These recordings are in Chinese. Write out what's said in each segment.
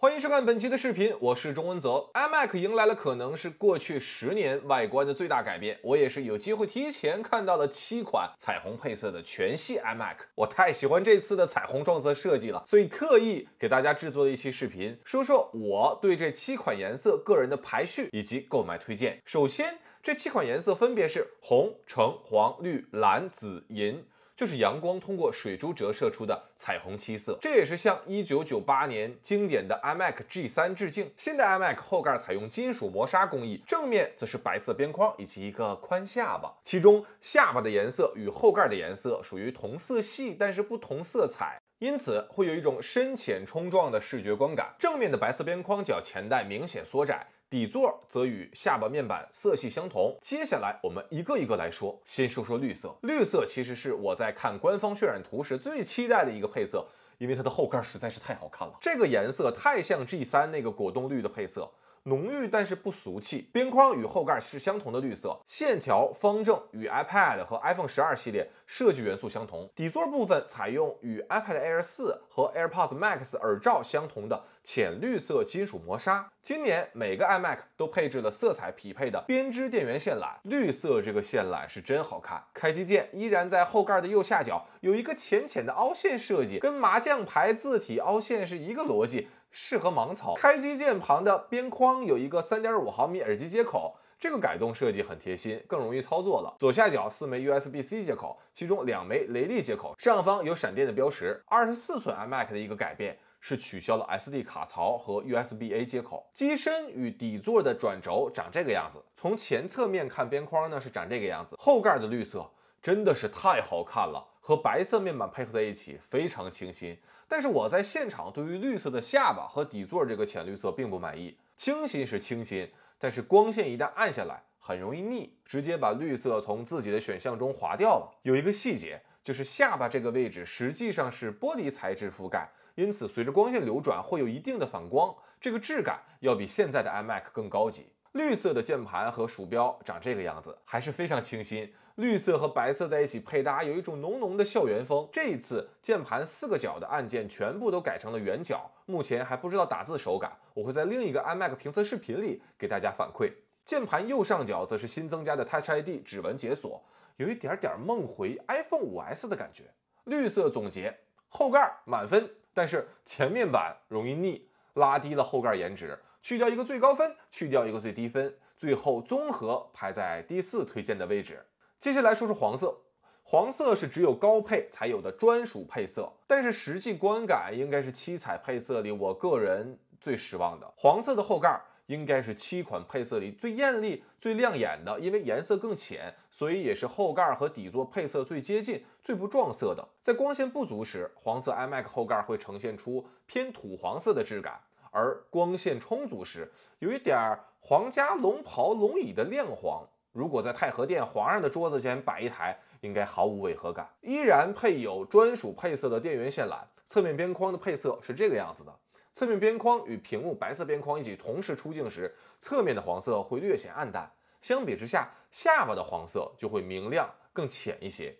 欢迎收看本期的视频，我是钟文泽。iMac 迎来了可能是过去十年外观的最大改变，我也是有机会提前看到了七款彩虹配色的全系 iMac。我太喜欢这次的彩虹撞色设计了，所以特意给大家制作了一期视频，说说我对这七款颜色个人的排序以及购买推荐。首先，这七款颜色分别是红、橙、黄、绿、蓝、紫、银。就是阳光通过水珠折射出的彩虹七色，这也是向一九九八年经典的 iMac G 三致敬。新的 iMac 后盖采用金属磨砂工艺，正面则是白色边框以及一个宽下巴，其中下巴的颜色与后盖的颜色属于同色系，但是不同色彩，因此会有一种深浅冲撞的视觉观感。正面的白色边框较前代明显缩窄。底座则与下巴面板色系相同。接下来我们一个一个来说，先说说绿色。绿色其实是我在看官方渲染图时最期待的一个配色，因为它的后盖实在是太好看了，这个颜色太像 G 三那个果冻绿的配色。浓郁但是不俗气，边框与后盖是相同的绿色，线条方正，与 iPad 和 iPhone 十二系列设计元素相同。底座部分采用与 iPad Air 四和 AirPods Max 耳罩相同的浅绿色金属磨砂。今年每个 iMac 都配置了色彩匹配的编织电源线缆，绿色这个线缆是真好看。开机键依然在后盖的右下角，有一个浅浅的凹陷设计，跟麻将牌字体凹陷是一个逻辑。适合盲操。开机键旁的边框有一个三点五毫米耳机接口，这个改动设计很贴心，更容易操作了。左下角四枚 USB-C 接口，其中两枚雷利接口，上方有闪电的标识。二十四寸 iMac 的一个改变是取消了 SD 卡槽和 USB-A 接口。机身与底座的转轴长这个样子，从前侧面看边框呢是长这个样子。后盖的绿色真的是太好看了。和白色面板配合在一起非常清新，但是我在现场对于绿色的下巴和底座这个浅绿色并不满意，清新是清新，但是光线一旦暗下来很容易腻，直接把绿色从自己的选项中划掉了。有一个细节就是下巴这个位置实际上是玻璃材质覆盖，因此随着光线流转会有一定的反光，这个质感要比现在的 iMac 更高级。绿色的键盘和鼠标长这个样子还是非常清新。绿色和白色在一起配搭，有一种浓浓的校园风。这一次键盘四个角的按键全部都改成了圆角，目前还不知道打字手感，我会在另一个 iMac 评测视频里给大家反馈。键盘右上角则是新增加的 Touch ID 指纹解锁，有一点点梦回 iPhone 五 S 的感觉。绿色总结，后盖满分，但是前面板容易腻，拉低了后盖颜值，去掉一个最高分，去掉一个最低分，最后综合排在第四推荐的位置。接下来说说黄色，黄色是只有高配才有的专属配色，但是实际观感应该是七彩配色里我个人最失望的。黄色的后盖应该是七款配色里最艳丽、最亮眼的，因为颜色更浅，所以也是后盖和底座配色最接近、最不撞色的。在光线不足时，黄色 iMac 后盖会呈现出偏土黄色的质感，而光线充足时，有一点儿皇家龙袍龙椅的亮黄。如果在太和殿皇上的桌子前摆一台，应该毫无违和感。依然配有专属配色的电源线缆，侧面边框的配色是这个样子的。侧面边框与屏幕白色边框一起同时出镜时，侧面的黄色会略显暗淡，相比之下，下巴的黄色就会明亮更浅一些。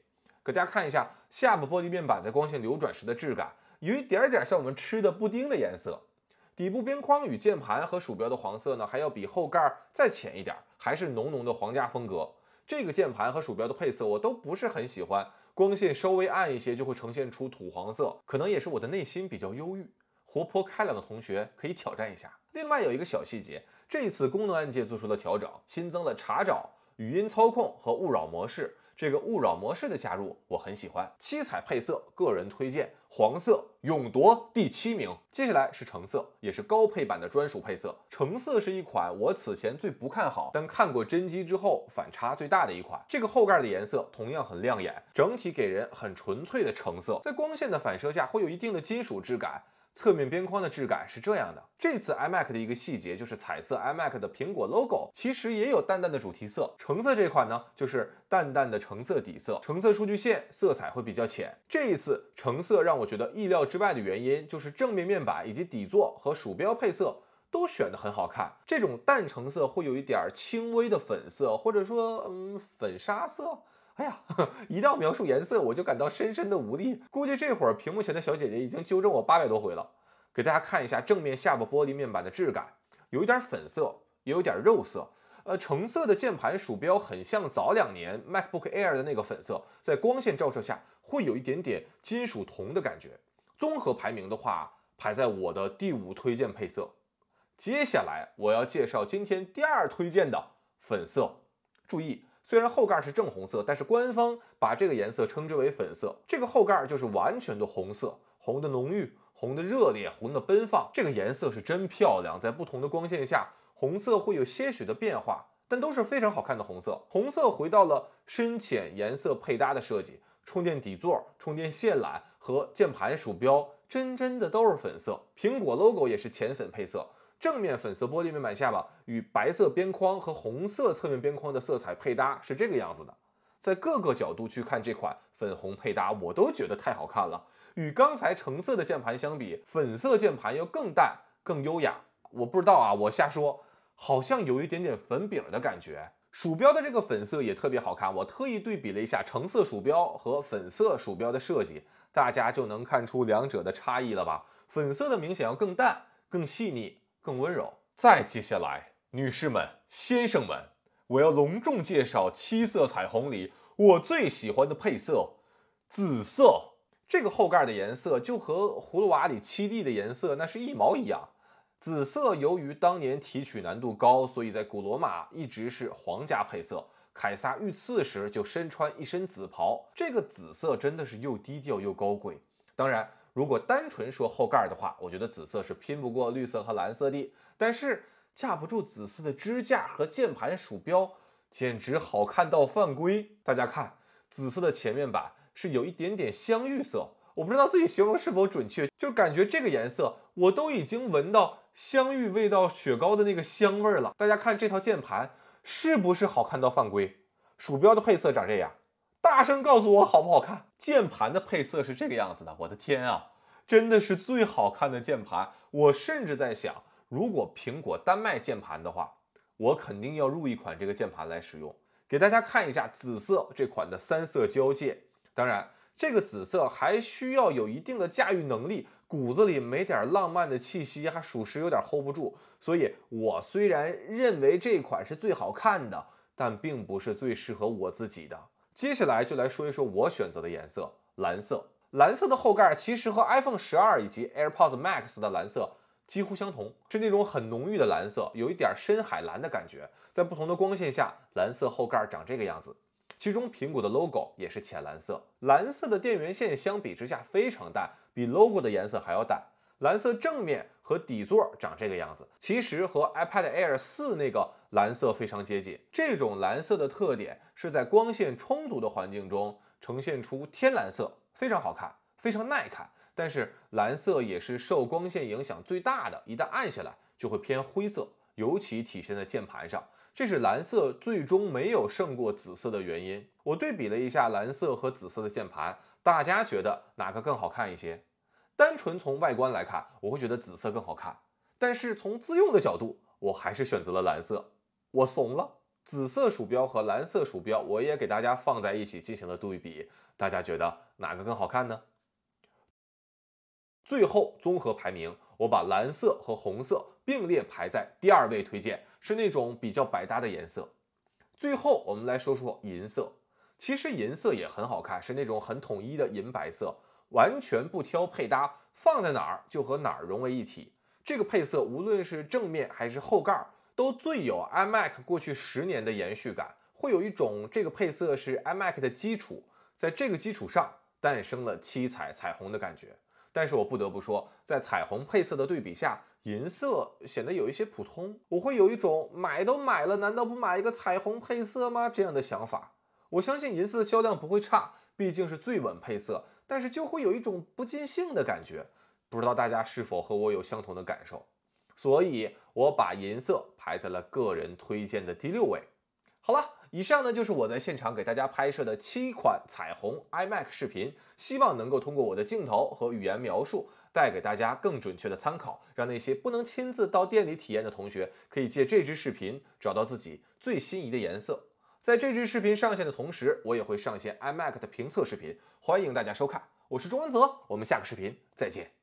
给大家看一下下巴玻璃面板在光线流转时的质感，有一点点像我们吃的布丁的颜色。底部边框与键盘和鼠标的黄色呢，还要比后盖再浅一点，还是浓浓的皇家风格。这个键盘和鼠标的配色我都不是很喜欢，光线稍微暗一些就会呈现出土黄色，可能也是我的内心比较忧郁。活泼开朗的同学可以挑战一下。另外有一个小细节，这次功能按键做出了调整，新增了查找。语音操控和勿扰模式，这个勿扰模式的加入我很喜欢。七彩配色，个人推荐黄色，勇夺第七名。接下来是橙色，也是高配版的专属配色。橙色是一款我此前最不看好，但看过真机之后反差最大的一款。这个后盖的颜色同样很亮眼，整体给人很纯粹的橙色，在光线的反射下会有一定的金属质感。侧面边框的质感是这样的。这次 iMac 的一个细节就是彩色 iMac 的苹果 logo，其实也有淡淡的主题色，橙色这款呢，就是淡淡的橙色底色，橙色数据线色彩会比较浅。这一次橙色让我觉得意料之外的原因，就是正面面板以及底座和鼠标配色都选得很好看，这种淡橙色会有一点轻微的粉色，或者说嗯粉沙色。哎呀，一到描述颜色，我就感到深深的无力。估计这会儿屏幕前的小姐姐已经纠正我八百多回了。给大家看一下正面下巴玻璃面板的质感，有一点粉色，也有点肉色。呃，橙色的键盘鼠标很像早两年 MacBook Air 的那个粉色，在光线照射下会有一点点金属铜的感觉。综合排名的话，排在我的第五推荐配色。接下来我要介绍今天第二推荐的粉色，注意。虽然后盖是正红色，但是官方把这个颜色称之为粉色。这个后盖就是完全的红色，红的浓郁，红的热烈，红的奔放。这个颜色是真漂亮，在不同的光线下，红色会有些许的变化，但都是非常好看的红色。红色回到了深浅颜色配搭的设计，充电底座、充电线缆和键盘、鼠标，真真的都是粉色。苹果 logo 也是浅粉配色。正面粉色玻璃面板下巴与白色边框和红色侧面边框的色彩配搭是这个样子的，在各个角度去看这款粉红配搭，我都觉得太好看了。与刚才橙色的键盘相比，粉色键盘要更淡、更优雅。我不知道啊，我瞎说，好像有一点点粉饼的感觉。鼠标的这个粉色也特别好看，我特意对比了一下橙色鼠标和粉色鼠标的设计，大家就能看出两者的差异了吧？粉色的明显要更淡、更细腻。更温柔。再接下来，女士们、先生们，我要隆重介绍七色彩虹里我最喜欢的配色——紫色。这个后盖的颜色就和葫芦娃里七弟的颜色那是一毛一样。紫色由于当年提取难度高，所以在古罗马一直是皇家配色。凯撒遇刺时就身穿一身紫袍，这个紫色真的是又低调又高贵。当然。如果单纯说后盖的话，我觉得紫色是拼不过绿色和蓝色的。但是架不住紫色的支架和键盘、鼠标简直好看到犯规。大家看，紫色的前面板是有一点点香芋色，我不知道自己形容是否准确，就感觉这个颜色我都已经闻到香芋味道雪糕的那个香味了。大家看这套键盘是不是好看到犯规？鼠标的配色长这样，大声告诉我好不好看。键盘的配色是这个样子的，我的天啊，真的是最好看的键盘。我甚至在想，如果苹果单卖键盘的话，我肯定要入一款这个键盘来使用。给大家看一下紫色这款的三色交界，当然，这个紫色还需要有一定的驾驭能力，骨子里没点浪漫的气息，还属实有点 hold 不住。所以，我虽然认为这款是最好看的，但并不是最适合我自己的。接下来就来说一说我选择的颜色——蓝色。蓝色的后盖其实和 iPhone 十二以及 AirPods Max 的蓝色几乎相同，是那种很浓郁的蓝色，有一点深海蓝的感觉。在不同的光线下，蓝色后盖长这个样子。其中苹果的 logo 也是浅蓝色。蓝色的电源线相比之下非常淡，比 logo 的颜色还要淡。蓝色正面和底座长这个样子，其实和 iPad Air 四那个蓝色非常接近。这种蓝色的特点是在光线充足的环境中呈现出天蓝色，非常好看，非常耐看。但是蓝色也是受光线影响最大的，一旦暗下来就会偏灰色，尤其体现在键盘上。这是蓝色最终没有胜过紫色的原因。我对比了一下蓝色和紫色的键盘，大家觉得哪个更好看一些？单纯从外观来看，我会觉得紫色更好看，但是从自用的角度，我还是选择了蓝色。我怂了，紫色鼠标和蓝色鼠标，我也给大家放在一起进行了对比，大家觉得哪个更好看呢？最后综合排名，我把蓝色和红色并列排在第二位，推荐是那种比较百搭的颜色。最后我们来说说银色，其实银色也很好看，是那种很统一的银白色。完全不挑配搭，放在哪儿就和哪儿融为一体。这个配色无论是正面还是后盖，都最有 iMac 过去十年的延续感，会有一种这个配色是 iMac 的基础，在这个基础上诞生了七彩彩虹的感觉。但是我不得不说，在彩虹配色的对比下，银色显得有一些普通。我会有一种买都买了，难道不买一个彩虹配色吗？这样的想法。我相信银色的销量不会差，毕竟是最稳配色。但是就会有一种不尽兴的感觉，不知道大家是否和我有相同的感受？所以我把银色排在了个人推荐的第六位。好了，以上呢就是我在现场给大家拍摄的七款彩虹 iMac 视频，希望能够通过我的镜头和语言描述，带给大家更准确的参考，让那些不能亲自到店里体验的同学，可以借这支视频找到自己最心仪的颜色。在这支视频上线的同时，我也会上线 i m a c 的评测视频，欢迎大家收看。我是钟文泽，我们下个视频再见。